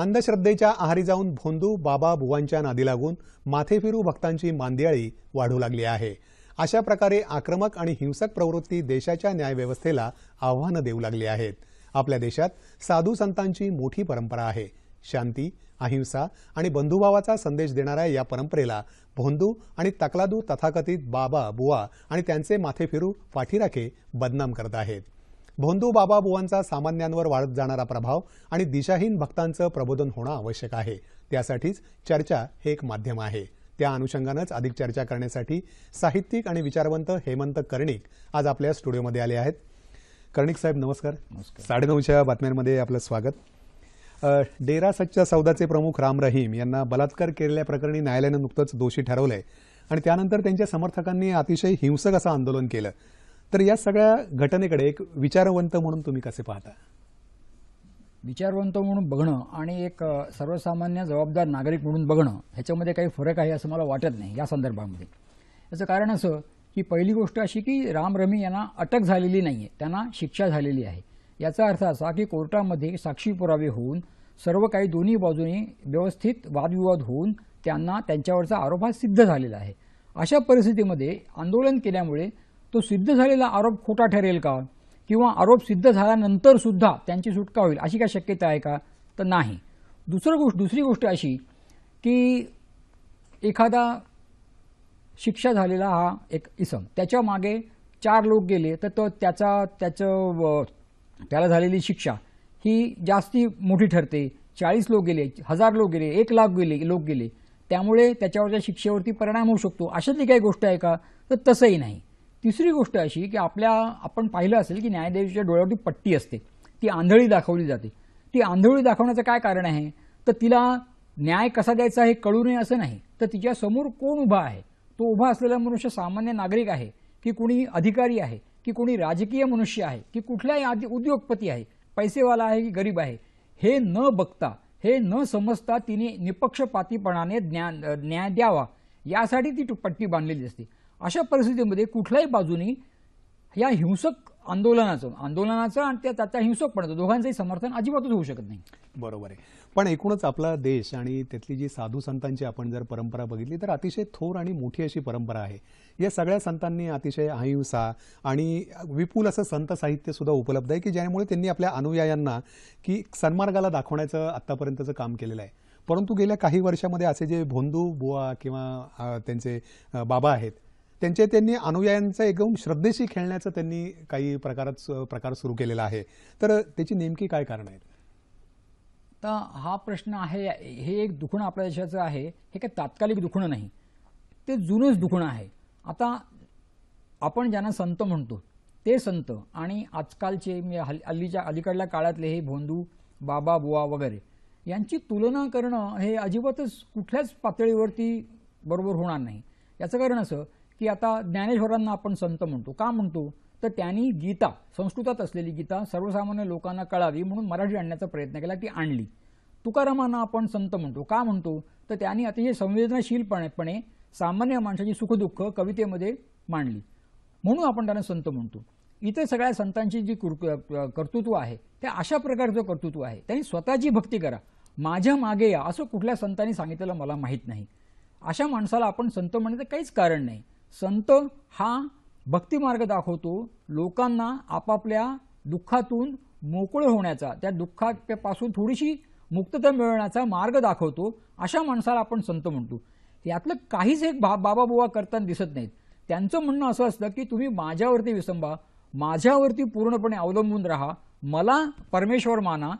अंधश्रद्धेच्या आहारी जाऊन भोंदू बाबा बुवांच्या नादी लागून माथेफिरू भक्तांची मांदियाळी वाढू लागली आहे अशा प्रकारे आक्रमक आणि हिंसक प्रवृत्ती देशाच्या न्यायव्यवस्थेला आव्हानं देऊ लागली आहेत आपल्या देशात साधू संतांची मोठी परंपरा आहे शांती अहिंसा आणि बंधुभावाचा संदेश देणाऱ्या या परंपरेला भोंदू आणि तकलादू तथाकथित बाबा बुवा आणि त्यांचे माथेफिरू पाठीराखे बदनाम करत आहेत भोंदू बाबा बुवांचा सामान्यांवर वाढत जाणारा प्रभाव आणि दिशाहीन भक्तांचं प्रबोधन होणं आवश्यक आहे त्यासाठीच चर्चा हे एक माध्यम आहे त्या अनुषंगानंच अधिक चर्चा करण्यासाठी साहित्यिक आणि विचारवंत हेमंत कर्णिक आज आपल्या स्टुडिओमध्ये आले आहेत कर्णिक साहेब नमस्कार साडेनऊच्या बातम्यांमध्ये आपलं स्वागत डेरा सच्च्या सौदाचे प्रमुख राम रहीम यांना बलात्कार केलेल्या प्रकरणी न्यायालयानं नुकतंच दोषी ठरवलंय आणि त्यानंतर त्यांच्या समर्थकांनी अतिशय हिंसक असं आंदोलन केलं तर या सगळ्या घटनेकडे एक विचारवंत म्हणून तुम्ही कसे पाहता विचारवंत म्हणून बघणं आणि एक सर्वसामान्य जबाबदार नागरिक म्हणून बघणं ह्याच्यामध्ये काही फरक आहे असं मला वाटत नाही या संदर्भामध्ये याचं कारण असं की पहिली गोष्ट अशी की राम रमी यांना अटक झालेली नाही आहे त्यांना शिक्षा झालेली आहे याचा अर्थ असा की कोर्टामध्ये साक्षी पुरावे होऊन सर्व काही दोन्ही बाजूनी व्यवस्थित वादविवाद होऊन त्यांना त्यांच्यावरचा आरोप हा सिद्ध झालेला आहे अशा परिस्थितीमध्ये आंदोलन केल्यामुळे तो सिद्ध झालेला आरोप खोटा ठरेल का किंवा आरोप सिद्ध झाल्यानंतर सुद्धा त्यांची सुटका होईल अशी काय शक्यता आहे का तर नाही दुसरं गोष्ट दुसरी गोष्ट अशी की एखादा शिक्षा झालेला हा एक इसम त्याच्या मागे चार लोक गेले तर तो त्याचा त्याचं त्याला झालेली शिक्षा ही जास्ती मोठी ठरते चाळीस लोक गेले हजार लोक गेले एक लाख गेले लोक गेले त्यामुळे त्याच्यावरच्या शिक्षेवरती परिणाम होऊ शकतो अशातली काही गोष्ट आहे का तर तसंही नाही तिसरी गोष्ट अशी की आपल्या आपण पाहिलं असेल की न्यायाधीशाच्या डोळ्यावरती पट्टी असते ती आंधळी दाखवली जाते ती आंधळी दाखवण्याचं काय कारण आहे तर तिला न्याय कसा द्यायचा हे कळू नये असं नाही तर तिच्या समोर कोण उभा आहे तो उभा असलेला मनुष्य सामान्य नागरिक आहे की कोणी अधिकारी आहे की कोणी राजकीय मनुष्य आहे की कुठलाही आधी उद्योगपती आहे पैसेवाला आहे की गरीब आहे हे न बघता हे न समजता तिने निपक्षपातीपणाने ज्ञान न्याय द्यावा यासाठी ती पट्टी बांधलेली असते अशा परिस्थितीमध्ये कुठल्याही बाजूने या हिंसक आंदोलनाचं आंदोलनाचं आणि त्या त्याचा हिंसकपणाचं दोघांचंही समर्थन अजिबातच होऊ शकत नाही बरोबर आहे पण एकूणच आपला देश आणि त्यातली जी साधू संतांची आपण जर परंपरा बघितली तर अतिशय थोर आणि मोठी अशी परंपरा आहे या सगळ्या संतांनी अतिशय अहिंसा आणि विपुल असं संत साहित्य सुद्धा उपलब्ध आहे की ज्यामुळे त्यांनी आपल्या अनुयायांना की सन्मार्गाला दाखवण्याचं आत्तापर्यंतचं काम केलेलं आहे परंतु गेल्या काही वर्षामध्ये असे जे भोंदू बुवा किंवा त्यांचे बाबा आहेत त्यांच्या त्यांनी अनुयायांचा एकदम श्रद्धेशी खेळण्याचा त्यांनी काही प्रकारात प्रकार सुरू केलेला आहे तर त्याची नेमकी काय कारण आहेत तर हा प्रश्न आहे हे एक दुखणं आपल्या देशाचं आहे हे काही तात्कालिक दुखणं नाही ते जुनंच दुखणं आहे आता आपण ज्यांना संत म्हणतो ते संत आणि आजकालचे म्हणजे हल हल्लीच्या अलीकडल्या काळातले हे भोंदू बाबा बुवा वगैरे यांची तुलना करणं हे अजिबातच कुठल्याच पातळीवरती बरोबर होणार नाही याचं कारण असं की आता ज्ञानेश्वरांना आपण संत म्हणतो का म्हणतो तर त्यांनी गीता संस्कृतात असलेली गीता सर्वसामान्य लोकांना कळावी म्हणून मराठी आणण्याचा प्रयत्न केला ती आणली तुकारामांना आपण संत म्हणतो का म्हणतो तर त्यांनी अतिशय संवेदनशीलपणेपणे सामान्य माणसाची सुखदुःख कवितेमध्ये मांडली म्हणून आपण त्यांना संत म्हणतो इतर सगळ्या संतांची जी कर्तृत्व आहे ते अशा प्रकारचं कर्तृत्व आहे त्यांनी स्वतःची भक्ती करा माझ्या मागे या असं कुठल्या संतांनी सांगितलेलं मला माहीत नाही अशा माणसाला आपण संत म्हणण्याचं काहीच कारण नाही संत हा भक्तिमार्ग दाखवतो लोकांना आपापल्या दुःखातून मोकळे होण्याचा त्या दुःखापासून थोडीशी मुक्तता मिळवण्याचा मार्ग दाखवतो अशा माणसाला आपण संत म्हणतो यातलं काहीच एक बा बाबा बुवा करताना दिसत नाहीत त्यांचं म्हणणं असं असतं की तुम्ही माझ्यावरती विसंबा माझ्यावरती पूर्णपणे अवलंबून राहा मला परमेश्वर माना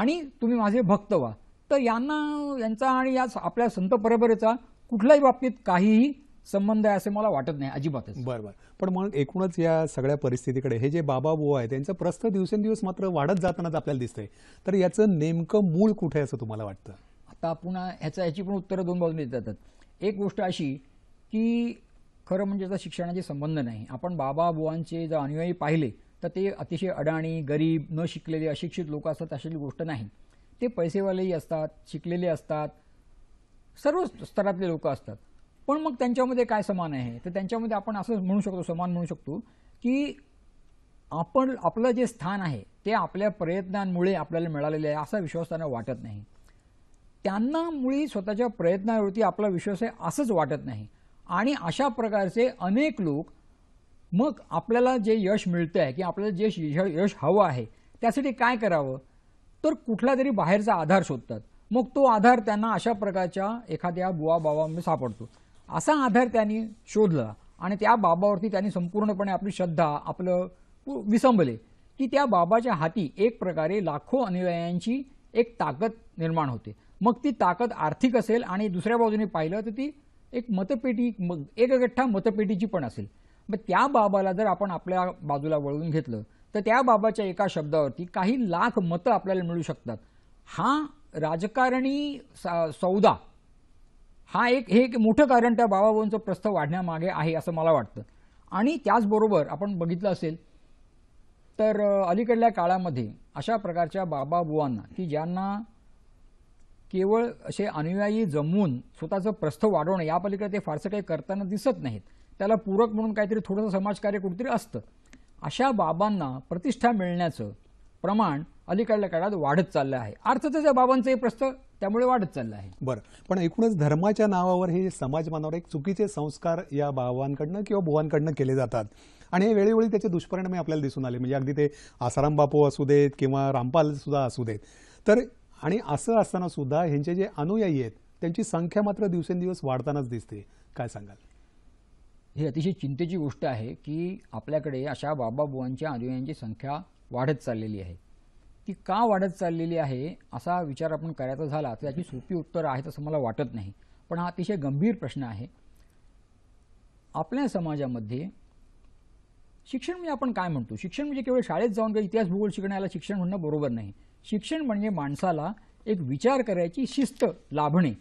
आणि तुम्ही माझे भक्त व्हा तर यांना यांचा आणि या आपल्या संत परंपरेचा कुठल्याही बाबतीत काहीही संबंध आहे असे मला वाटत नाही अजिबातच बरं बरं पण म्हणून एकूणच या सगळ्या परिस्थितीकडे हे जे बाबा बुवा आहे त्यांचं प्रस्थ दिवसेंदिवस मात्र वाढत जातानाच आपल्याला दिसतंय तर याचं नेमकं मूळ कुठे असं तुम्हाला वाटतं आता पुन्हा ह्याचं ह्याची पण उत्तरं दोन बाजूने जातात एक गोष्ट अशी की खरं म्हणजे आता शिक्षणाचे संबंध नाही आपण बाबा बुवांचे जर अनुयायी पाहिले तर ते अतिशय अडाणी गरीब न शिकलेले अशिक्षित लोक असतात अशी गोष्ट नाही ते पैसेवालेही असतात शिकलेले असतात सर्व स्तरातले लोक असतात पण मग त्यांच्यामध्ये काय समान आहे तर त्यांच्यामध्ये आपण असं म्हणू शकतो समान म्हणू शकतो की आपण आपलं जे स्थान आहे ते आपल्या प्रयत्नांमुळे आपल्याला मिळालेले आहे असा विश्वास त्यांना वाटत नाही त्यांना मुळी स्वतःच्या प्रयत्नावरती आपला विश्वास आहे असंच वाटत नाही आणि अशा प्रकारचे अनेक लोक मग आपल्याला जे यश मिळतं आहे की आपल्याला जे यश हवं आहे त्यासाठी काय करावं तर कुठला तरी बाहेरचा आधार शोधतात मग तो आधार त्यांना अशा प्रकारच्या एखाद्या बुवा बाबामध्ये सापडतो असा आधार त्यांनी शोधला आणि त्या बाबावरती त्यांनी संपूर्णपणे आपली श्रद्धा आपलं विसंबले की त्या बाबाच्या हाती एक प्रकारे लाखो अनुयायांची एक ताकद निर्माण होते मग ती ताकद आर्थिक असेल आणि दुसऱ्या बाजूने पाहिलं तर ती एक मतपेटी मग एक मतपेटीची पण असेल मग त्या बाबाला जर आपण आपल्या बाजूला वळवून घेतलं तर त्या बाबाच्या एका शब्दावरती काही लाख मतं आपल्याला मिळू शकतात हा राजकारणी सौदा हा एक हे एक मोठं कारण त्या बाबाबांचं प्रस्थ वाढण्यामागे आहे असं मला वाटतं आणि त्याचबरोबर आपण बघितलं असेल तर अलीकडल्या काळामध्ये अशा प्रकारच्या बाबाबुवांना की ज्यांना केवळ असे अनुयायी जमवून स्वतःचं प्रस्थ वाढवणं या पलीकडे ते फारसं काही करताना दिसत नाहीत त्याला पूरक म्हणून काहीतरी थोडंसं समाजकार्य कुठेतरी असतं अशा बाबांना प्रतिष्ठा मिळण्याचं प्रमाण अलीकडल्या काळात वाढत चाललं आहे अर्थातच या बाबांचं हे प्रश्न त्यामुळे वाढत चाललं आहे बरं पण एकूणच धर्माच्या नावावर हे समाज मनावर एक चुकीचे संस्कार या बाबांकडनं किंवा बुवांकडनं केले जातात आणि हे वेळोवेळी त्याचे दुष्परिणाम आपल्याला दिसून आले म्हणजे अगदी ते आसाराम बापू असू देत किंवा रामपाल सुद्धा असू देत तर आणि असं असताना सुद्धा ह्यांचे जे अनुयायी आहेत त्यांची संख्या मात्र दिवसेंदिवस वाढतानाच दिसते काय सांगाल ही अतिशय चिंतेची गोष्ट आहे की आपल्याकडे अशा बुवांच्या अनुयायांची संख्या वाढत चाललेली आहे ती का वाढत चाललेली आहे असा विचार आपण करायचा झाला तर याची सोपी उत्तर आहेत असं मला वाटत नाही पण हा अतिशय गंभीर प्रश्न आहे आपल्या समाजामध्ये शिक्षण म्हणजे आपण काय म्हणतो शिक्षण म्हणजे केवळ शाळेत जाऊन काही इतिहास भूगोल शिकण्याला शिक्षण म्हणणं बरोबर नाही शिक्षण म्हणजे माणसाला एक विचार करायची शिस्त लाभणे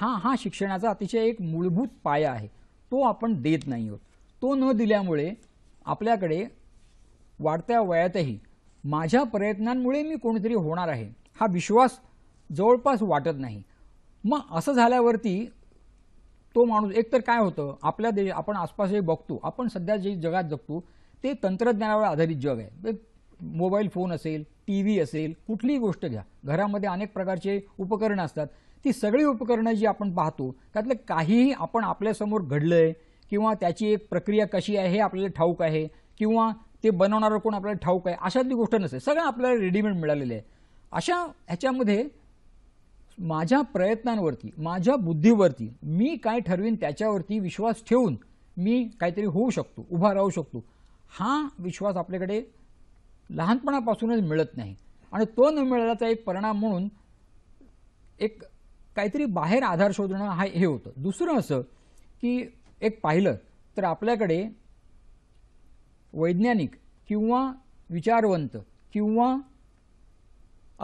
हा हा शिक्षणाचा अतिशय एक मूलभूत पाया आहे तो आपण देत नाही आहोत तो न दिल्यामुळे आपल्याकडे वाढत्या वयातही माझ्या प्रयत्नांमुळे मी कोणीतरी होणार आहे हा विश्वास जवळपास वाटत नाही मग असं झाल्यावरती तो माणूस एकतर काय होतं आपल्या देश आपण आसपास जे बघतो आपण सध्या जे जगात जगतो ते तंत्रज्ञानावर आधारित जग आहे मोबाईल फोन असेल टी व्ही असेल कुठलीही गोष्ट घ्या घरामध्ये अनेक प्रकारचे उपकरणं असतात ती सगळी उपकरणं जी आपण पाहतो त्यातलं काहीही आपण आपल्यासमोर घडलं आहे किंवा त्याची एक प्रक्रिया कशी आहे हे आपल्याला ठाऊक आहे किंवा ते बनवणारं कोण आपल्याला ठाऊक आहे अशातली गोष्ट नसते सगळं आपल्याला रेडीमेड मिळालेलं आहे अशा ह्याच्यामध्ये माझ्या प्रयत्नांवरती माझ्या बुद्धीवरती मी काय ठरवीन त्याच्यावरती विश्वास ठेवून मी काहीतरी होऊ शकतो उभा राहू शकतो हा विश्वास आपल्याकडे लहानपणापासूनच मिळत नाही आणि तो न मिळाल्याचा एक परिणाम म्हणून एक काहीतरी बाहेर आधार शोधणं हा हे होतं दुसरं असं की एक पाहिलं तर आपल्याकडे वैज्ञानिक किंवा विचारवंत किंवा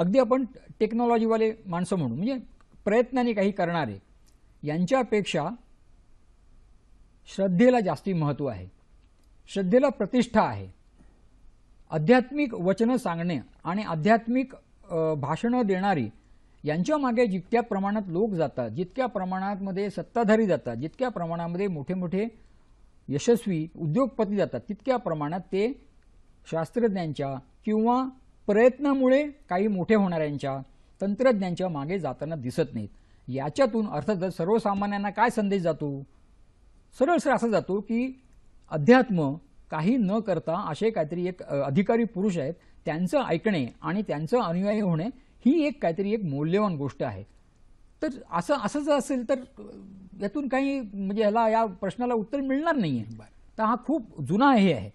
अगदी आपण टेक्नॉलॉजीवाले माणसं म्हणू म्हणजे प्रयत्नाने काही करणारे यांच्यापेक्षा श्रद्धेला जास्ती महत्त्व आहे श्रद्धेला प्रतिष्ठा आहे आध्यात्मिक वचनं सांगणे आणि आध्यात्मिक भाषणं देणारी यांच्या मागे जितक्या प्रमाणात लोक जातात जितक्या प्रमाणामध्ये सत्ताधारी जातात जितक्या प्रमाणामध्ये मोठे मोठे यशस्वी उद्योगपती जातात तितक्या प्रमाणात ते शास्त्रज्ञांच्या किंवा प्रयत्नामुळे काही मोठे होणाऱ्यांच्या तंत्रज्ञांच्या मागे जाताना दिसत नाहीत याच्यातून अर्थातच सर्वसामान्यांना काय संदेश जातो सरळ असा जातो की अध्यात्म काही न करता असे काहीतरी एक अधिकारी पुरुष आहेत त्यांचं ऐकणे आणि त्यांचं अनुयायी होणे ही एक काहीतरी एक मौल्यवान गोष्ट आहे तर असं असं असेल तर यातून काही म्हणजे ह्याला या प्रश्नाला उत्तर मिळणार नाही तर हा खूप जुना हे आहे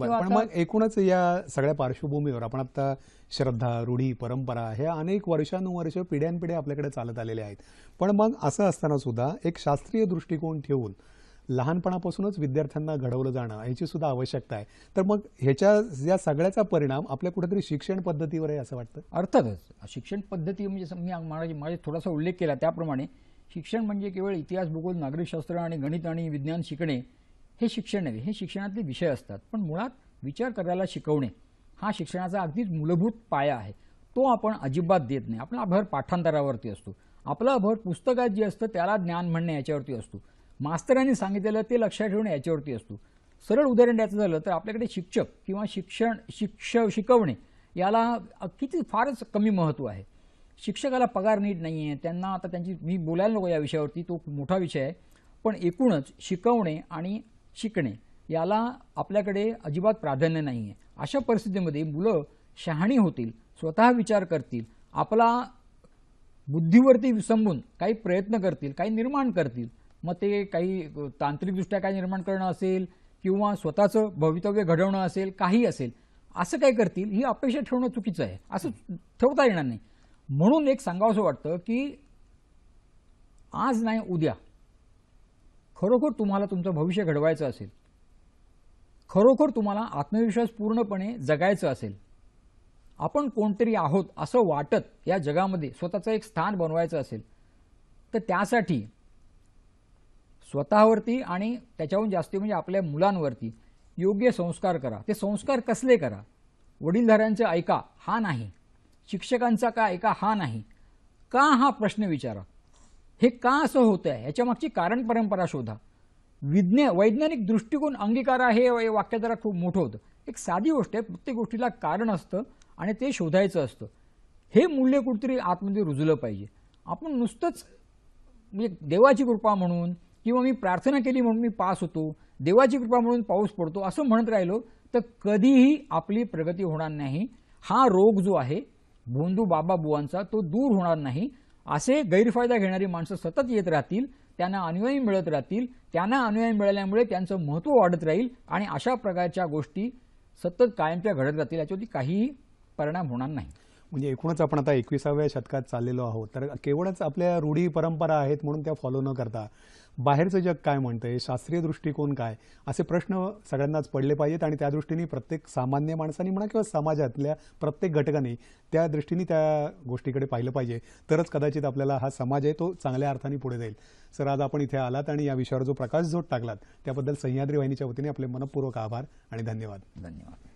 पण मग एकूणच या सगळ्या पार्श्वभूमीवर आपण आता श्रद्धा रूढी परंपरा ह्या अनेक वर्षानुवर्ष पिढ्यानपिढ्या आपल्याकडे चालत आलेल्या आहेत पण मग असं असताना सुद्धा एक शास्त्रीय दृष्टिकोन ठेवून लहानपणापासूनच विद्यार्थ्यांना घडवलं जाणं याची सुद्धा आवश्यकता आहे तर मग ह्याच्या या सगळ्याचा परिणाम आपल्या कुठेतरी शिक्षण पद्धतीवर आहे असं वाटतं अर्थातच शिक्षण पद्धती म्हणजे मी माझे माझे थोडासा उल्लेख केला त्याप्रमाणे शिक्षण म्हणजे केवळ इतिहास भूगोल नागरिकशास्त्र आणि गणित आणि विज्ञान शिकणे हे शिक्षण नव्हे हे शिक्षणातले विषय असतात पण मुळात विचार करायला शिकवणे हा शिक्षणाचा अगदीच मूलभूत पाया आहे तो आपण अजिबात देत नाही आपला भर पाठांतरावरती असतो आपला भर पुस्तकात जे असतं त्याला ज्ञान म्हणणे याच्यावरती असतो मास्तरांनी सांगितलेलं ते लक्षात ठेवणे याच्यावरती असतो सरळ उदाहरण द्यायचं झालं तर आपल्याकडे शिक्षक किंवा शिक्षण शिक्ष शिकवणे याला किती फारच कमी महत्त्व आहे शिक्षकाला पगार नीट नाही आहे त्यांना आता त्यांची मी बोलायला नको या विषयावरती तो मोठा विषय आहे पण एकूणच शिकवणे आणि शिकणे याला आपल्याकडे अजिबात प्राधान्य नाही आहे अशा परिस्थितीमध्ये मुलं शहाणी होतील स्वतः विचार करतील आपला बुद्धीवरती विसंबून काही प्रयत्न करतील काही निर्माण करतील मग ते काही तांत्रिकदृष्ट्या काय निर्माण करणं असेल किंवा स्वतःचं भवितव्य घडवणं असेल काही असेल असं काय करतील ही अपेक्षा ठेवणं चुकीचं आहे असं ठेवता येणार नाही म्हणून एक सांगावंसं वाटतं की आज नाही उद्या खरोखर तुम्हाला तुमचं भविष्य घडवायचं असेल खरोखर तुम्हाला आत्मविश्वास पूर्णपणे जगायचं असेल आपण कोणतरी आहोत असं वाटत या जगामध्ये स्वतःचं एक स्थान बनवायचं असेल तर त्यासाठी स्वतःवरती आणि त्याच्याहून जास्ती म्हणजे आपल्या मुलांवरती योग्य संस्कार करा ते संस्कार कसले करा वडीलधाऱ्यांचं ऐका हा नाही शिक्षकांचा का ऐका हा नाही का हा प्रश्न विचारा हे का असं होतं आहे ह्याच्यामागची कारण परंपरा शोधा विज्ञ वैज्ञानिक दृष्टिकोन अंगीकारा हे वाक्य जरा खूप मोठं होतं एक साधी गोष्ट आहे प्रत्येक गोष्टीला कारण असतं आणि ते शोधायचं असतं हे मूल्य कुठेतरी आतमध्ये रुजलं पाहिजे आपण नुसतंच म्हणजे देवाची कृपा म्हणून किंवा मी प्रार्थना केली म्हणून मी पास होतो देवाची कृपा म्हणून पाऊस पडतो असं म्हणत राहिलो तर कधीही आपली प्रगती होणार नाही हा रोग जो आहे बोंधू बाबा बुवांचा तो दूर होणार नाही असे गैरफायदा घेणारी माणसं सतत येत राहतील त्यांना अनुयायी मिळत राहतील त्यांना अनुयायी मिळाल्यामुळे त्यांचं महत्त्व वाढत राहील आणि अशा प्रकारच्या गोष्टी सतत कायमच्या घडत राहतील याच्यावरती काहीही परिणाम होणार नाही म्हणजे एकूणच आपण आता एकविसाव्या शतकात चाललेलो आहोत तर केवळच आपल्या रूढी परंपरा आहेत म्हणून त्या फॉलो न करता बाहेरचं जग काय म्हणतं शास्त्रीय दृष्टिकोन काय असे प्रश्न सगळ्यांनाच पडले पाहिजेत आणि त्या दृष्टीने प्रत्येक सामान्य माणसाने म्हणा किंवा समाजातल्या प्रत्येक घटकाने त्या दृष्टीने त्या गोष्टीकडे पाहिलं पाहिजे तरच कदाचित आपल्याला हा समाज आहे तो चांगल्या अर्थाने पुढे जाईल सर आज आपण इथे आलात आणि या विषयावर जो प्रकाश झोट टाकलात त्याबद्दल सह्याद्री वाहिनीच्या वतीने आपले मनपूर्वक आभार आणि धन्यवाद धन्यवाद